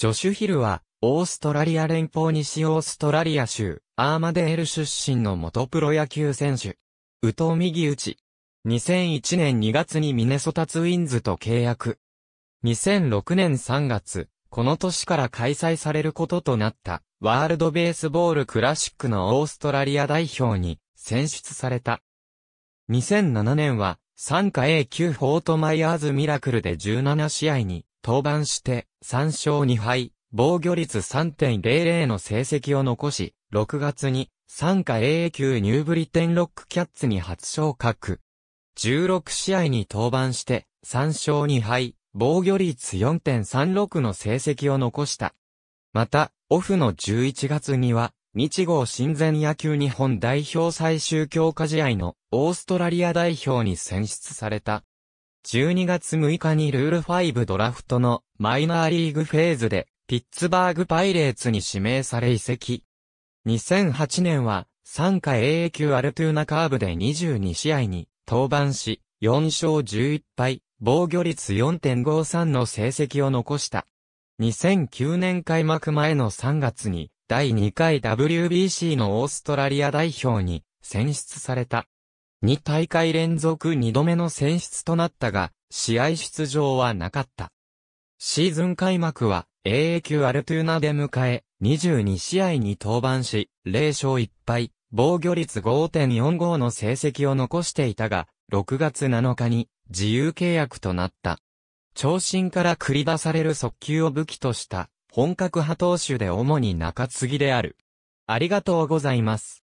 ジョシュヒルは、オーストラリア連邦西オーストラリア州、アーマデール出身の元プロ野球選手。宇藤右打ち。2001年2月にミネソタツインズと契約。2006年3月、この年から開催されることとなった、ワールドベースボールクラシックのオーストラリア代表に選出された。2007年は、参加 A 級フォートマイヤーズミラクルで17試合に登板して、3勝2敗、防御率3.00の成績を残し、6月に、参加 AA 級ニューブリテンロックキャッツに初昇格。16試合に登板して、3勝2敗、防御率4.36の成績を残した。また、オフの11月には、日豪親善野球日本代表最終強化試合のオーストラリア代表に選出された。12月6日にルール5ドラフトのマイナーリーグフェーズで、ピッツバーグパイレーツに指名され移籍。2008年は、参加 AA 級アルトゥーナカーブで22試合に登板し、4勝11敗、防御率4.53の成績を残した。2009年開幕前の3月に、第2回 WBC のオーストラリア代表に選出された。2大会連続2度目の選出となったが、試合出場はなかった。シーズン開幕は AA 級アルトゥーナで迎え、22試合に登板し、0勝1敗、防御率5.45の成績を残していたが、6月7日に自由契約となった。長身から繰り出される速球を武器とした、本格派投手で主に中継ぎである。ありがとうございます。